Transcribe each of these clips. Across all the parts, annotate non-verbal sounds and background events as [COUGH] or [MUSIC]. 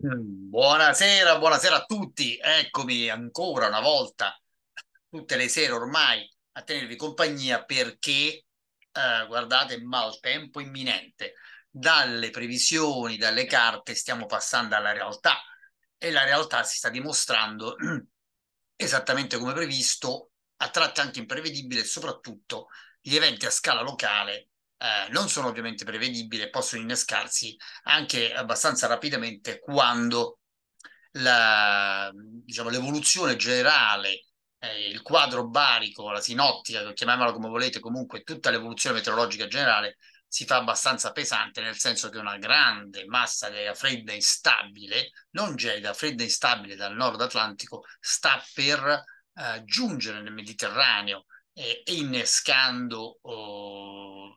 Buonasera, buonasera a tutti. Eccomi ancora una volta, tutte le sere ormai, a tenervi compagnia perché, eh, guardate, maltempo imminente. Dalle previsioni, dalle carte, stiamo passando alla realtà e la realtà si sta dimostrando [CLEARS THROAT] esattamente come previsto, a tratti anche imprevedibile e soprattutto gli eventi a scala locale eh, non sono ovviamente prevedibili e possono innescarsi anche abbastanza rapidamente quando la, diciamo, l'evoluzione generale, eh, il quadro barico, la sinottica, chiamiamola come volete, comunque tutta l'evoluzione meteorologica generale si fa abbastanza pesante, nel senso che una grande massa di aria fredda instabile, non gelida, fredda instabile dal nord Atlantico, sta per eh, giungere nel Mediterraneo e, eh, e innescando oh,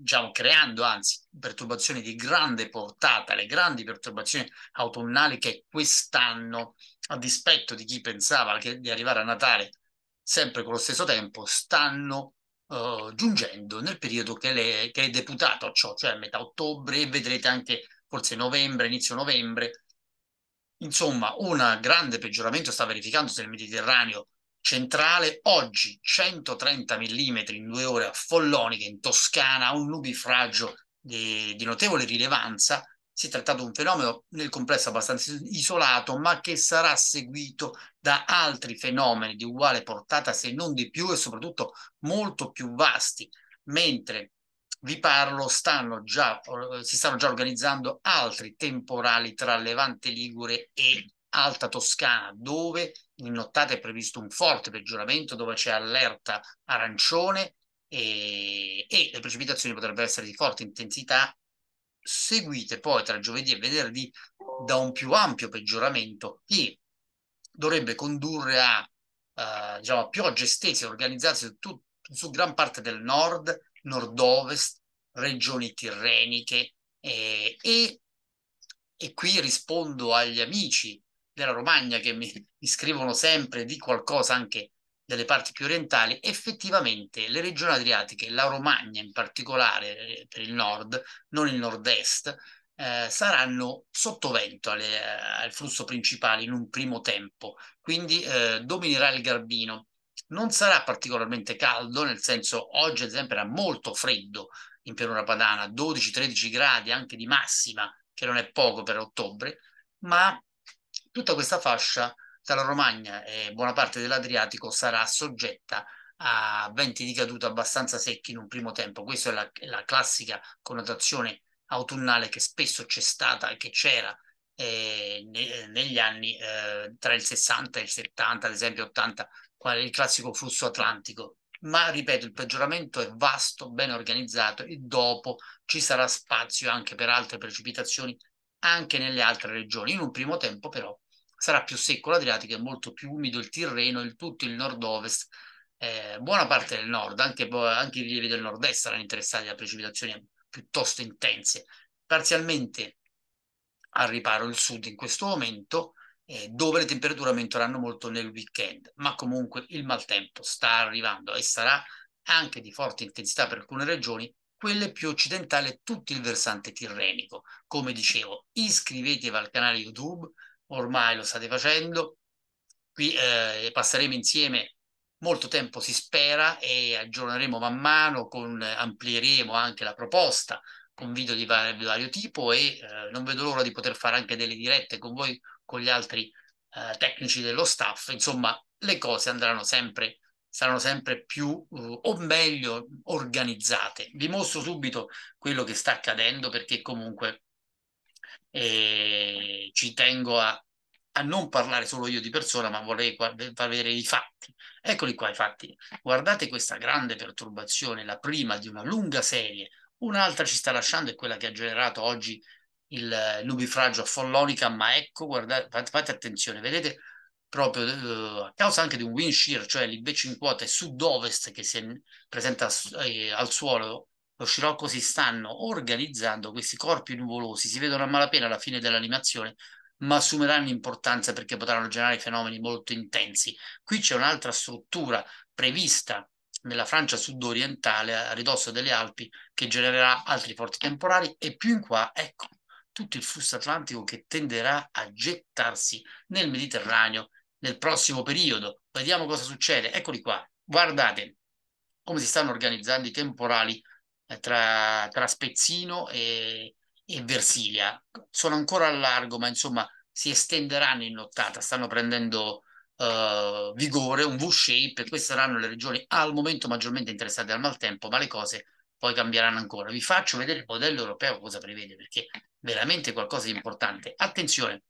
diciamo, creando anzi perturbazioni di grande portata, le grandi perturbazioni autunnali che quest'anno, a dispetto di chi pensava che, di arrivare a Natale sempre con lo stesso tempo, stanno uh, giungendo nel periodo che, le, che, è deputato a ciò, cioè a metà ottobre e vedrete anche forse novembre, inizio novembre. Insomma, un grande peggioramento sta verificandosi nel Mediterraneo centrale, oggi 130 mm in due ore a Follonica, in Toscana, un nubifragio di, di notevole rilevanza. Si è trattato di un fenomeno nel complesso abbastanza isolato, ma che sarà seguito da altri fenomeni di uguale portata, se non di più, e soprattutto molto più vasti. Mentre vi parlo, stanno già, si stanno già organizzando altri temporali tra Levante Ligure e Alta Toscana, dove in nottata è previsto un forte peggioramento, dove c'è allerta arancione e, e le precipitazioni potrebbero essere di forte intensità, seguite poi tra giovedì e venerdì da un più ampio peggioramento che dovrebbe condurre a eh, diciamo, piogge estese organizzarsi su, tut- su gran parte del nord, nord-ovest, regioni tirreniche eh, e, e qui rispondo agli amici della Romagna che mi, mi [LAUGHS] scrivono sempre di qualcosa anche delle parti più orientali, effettivamente le regioni adriatiche, la Romagna in particolare eh, per il nord, non il nord-est, eh, saranno sottovento alle, eh, al flusso principale in un primo tempo, quindi eh, dominerà il Garbino. Non sarà particolarmente caldo, nel senso oggi ad esempio era molto freddo in pianura padana, 12-13 gradi anche di massima, che non è poco per ottobre, ma Tutta questa fascia tra la Romagna e buona parte dell'Adriatico sarà soggetta a venti di caduta abbastanza secchi in un primo tempo. Questa è la, la classica connotazione autunnale che spesso c'è stata e che c'era eh, ne, eh, negli anni eh, tra il 60 e il 70, ad esempio 80, quale il classico flusso atlantico. Ma ripeto, il peggioramento è vasto, ben organizzato e dopo ci sarà spazio anche per altre precipitazioni anche nelle altre regioni. In un primo tempo però sarà più secco l'Adriatico è molto più umido il Tirreno, il tutto il nord-ovest, eh, buona parte del nord, anche, anche i rilievi del nord-est saranno interessati da precipitazioni piuttosto intense. Parzialmente al riparo il sud in questo momento, eh, dove le temperature aumenteranno molto nel weekend, ma comunque il maltempo sta arrivando e sarà anche di forte intensità per alcune regioni, quelle più occidentali tutto il versante tirrenico. Come dicevo, iscrivetevi al canale YouTube, ormai lo state facendo, qui eh, passeremo insieme molto tempo si spera e aggiorneremo man mano, con, amplieremo anche la proposta con video di vario, di vario tipo e eh, non vedo l'ora di poter fare anche delle dirette con voi, con gli altri eh, tecnici dello staff, insomma le cose andranno sempre saranno sempre più eh, o meglio organizzate. Vi mostro subito quello che sta accadendo perché comunque eh, ci tengo a, a, non parlare solo io di persona, ma vorrei guarda, avere i fatti. Eccoli qua i fatti. Guardate questa grande perturbazione, la prima di una lunga serie. Un'altra ci sta lasciando è quella che ha generato oggi il eh, nubifragio a Follonica, ma ecco, guardate, fate attenzione, vedete proprio eh, a causa anche di un win shear, cioè l'IB in quota è sud-ovest che si presenta eh, al suolo, lo Scirocco si stanno organizzando questi corpi nuvolosi, si vedono a malapena alla fine dell'animazione, ma assumeranno importanza perché potranno generare fenomeni molto intensi. Qui c'è un'altra struttura prevista nella Francia sud-orientale, a ridosso delle Alpi, che genererà altri forti temporali e più in qua, ecco, tutto il flusso atlantico che tenderà a gettarsi nel Mediterraneo nel prossimo periodo. Vediamo cosa succede. Eccoli qua. Guardate come si stanno organizzando i temporali eh, tra, tra Spezzino e, e Versilia. Sono ancora a largo, ma insomma si estenderanno in nottata. Stanno prendendo uh, vigore un V-shape. Queste saranno le regioni al momento maggiormente interessate al maltempo, ma le cose poi cambieranno ancora. Vi faccio vedere il modello europeo cosa prevede, perché è veramente qualcosa di importante. Attenzione,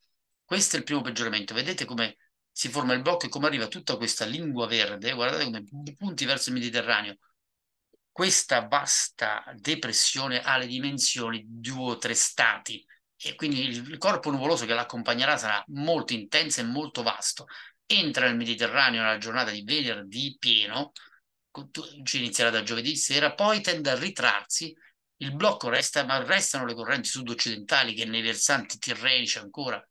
questo è il primo peggioramento. Vedete come si forma il blocco e come arriva tutta questa lingua verde, guardate come punti verso il Mediterraneo. Questa vasta depressione ha le dimensioni di due o tre stati e quindi il corpo nuvoloso che l'accompagnerà sarà molto intenso e molto vasto. Entra nel Mediterraneo nella giornata di venerdì pieno, ci inizierà da giovedì sera, poi tende a ritrarsi il blocco resta, ma restano le correnti sud-occidentali che nei versanti tirrenici ancora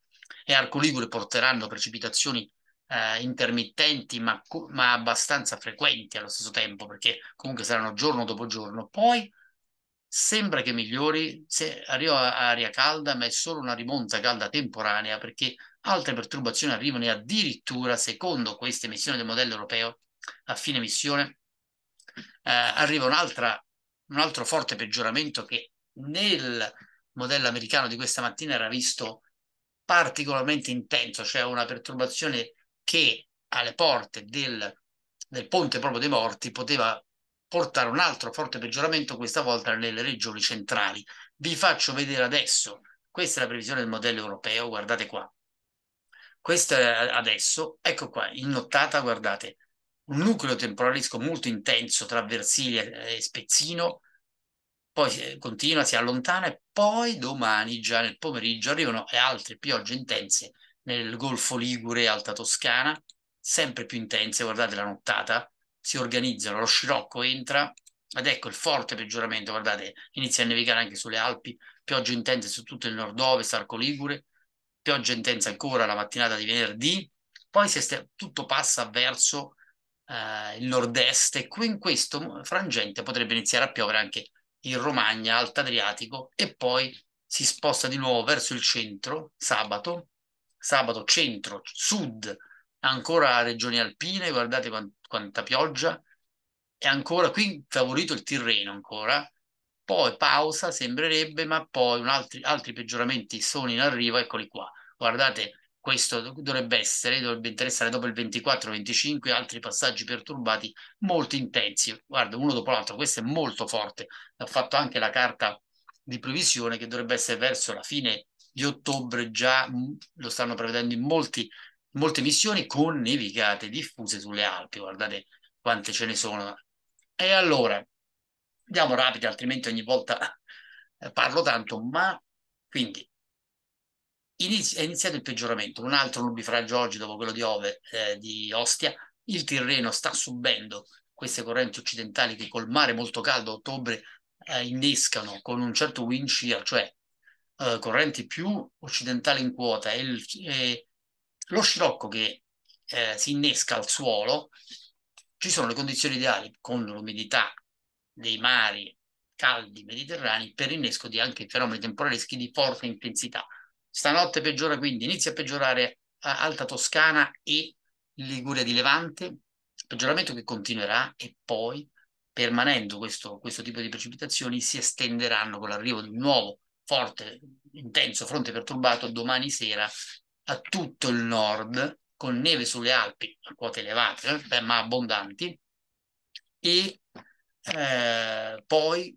e arcoligure porteranno precipitazioni eh, intermittenti ma, ma, abbastanza frequenti allo stesso tempo, perché comunque saranno giorno dopo giorno. Poi sembra che migliori se arriva aria calda, ma è solo una rimonta calda temporanea, perché altre perturbazioni arrivano e addirittura, secondo questa emissione del modello europeo, a fine missione, eh, arriva un'altra, un altro forte peggioramento che nel modello americano di questa mattina era visto particolarmente intenso, cioè una perturbazione che alle porte del, del ponte proprio dei morti poteva portare un altro forte peggioramento, questa volta nelle regioni centrali. Vi faccio vedere adesso, questa è la previsione del modello europeo, guardate qua. Questo è adesso, ecco qua, in nottata, guardate, un nucleo temporalesco molto intenso tra Versilia e Spezzino, poi eh, continua, si allontana e poi domani già nel pomeriggio arrivano altre piogge intense nel Golfo Ligure e Alta Toscana, sempre più intense, guardate la nottata, si organizzano, lo scirocco entra ed ecco il forte peggioramento, guardate, inizia a nevicare anche sulle Alpi, piogge intense su tutto il nord-ovest, Arco Ligure, pioggia intensa ancora la mattinata di venerdì, poi est- tutto passa verso eh, il nord-est e qui in questo frangente potrebbe iniziare a piovere anche in Romagna, Alta Adriatico e poi si sposta di nuovo verso il centro sabato sabato centro, sud, ancora regioni alpine, guardate quanta pioggia, e ancora qui favorito il Tirreno ancora, poi pausa sembrerebbe, ma poi altri, altri peggioramenti sono in arrivo, eccoli qua, guardate questo dovrebbe essere, dovrebbe interessare dopo il 24-25 altri passaggi perturbati molto intensi. Guarda, uno dopo l'altro, questo è molto forte. Ha fatto anche la carta di previsione che dovrebbe essere verso la fine di ottobre già mm, lo stanno prevedendo in molti, molte missioni con nevicate diffuse sulle Alpi. Guardate quante ce ne sono. E allora, andiamo rapidi, altrimenti ogni volta eh, parlo tanto, ma quindi inizio, è iniziato il peggioramento, un altro nubifragio oggi dopo quello di, Ove, eh, di Ostia, il Tirreno sta subendo queste correnti occidentali che col mare molto caldo a ottobre eh, innescano con un certo wind shear, cioè eh, correnti più occidentali in quota e, il, e lo scirocco che eh, si innesca al suolo, ci sono le condizioni ideali con l'umidità dei mari caldi mediterranei per innesco di anche fenomeni temporaleschi di forte intensità. Stanotte peggiora quindi, inizia a peggiorare a eh, Alta Toscana e Liguria di Levante, peggioramento che continuerà e poi permanendo questo, questo tipo di precipitazioni si estenderanno con l'arrivo di un nuovo forte, intenso fronte perturbato domani sera a tutto il nord, con neve sulle Alpi a quote elevate, eh, ma abbondanti, e eh, poi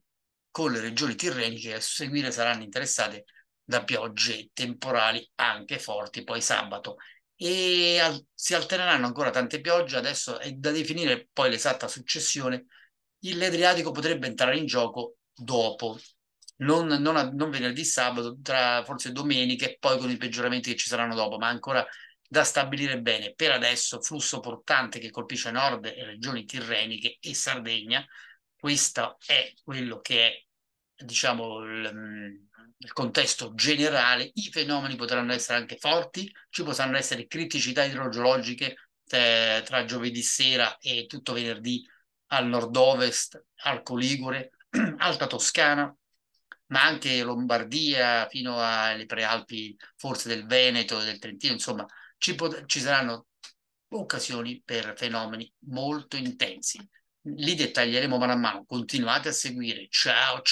con le regioni tirreniche a seguire saranno interessate da piogge temporali anche forti poi sabato e al- si alterneranno ancora tante piogge adesso è da definire poi l'esatta successione l'Adriatico potrebbe entrare in gioco dopo non, non, non venerdì sabato, tra forse domenica e poi con i peggioramenti che ci saranno dopo, ma ancora da stabilire bene. Per adesso flusso portante che colpisce nord e regioni tirreniche e Sardegna, questo è quello che è diciamo il, mm, il, contesto generale, i fenomeni potranno essere anche forti, ci potranno essere criticità idrogeologiche te, eh, tra giovedì sera e tutto venerdì al nord-ovest, al Coligure, [CLEARS THROAT] Alta Toscana, ma anche Lombardia fino alle prealpi, forse del Veneto, del Trentino, insomma, ci, pot- ci saranno occasioni per fenomeni molto intensi. Li dettaglieremo man mano. Continuate a seguire. Ciao, ciao.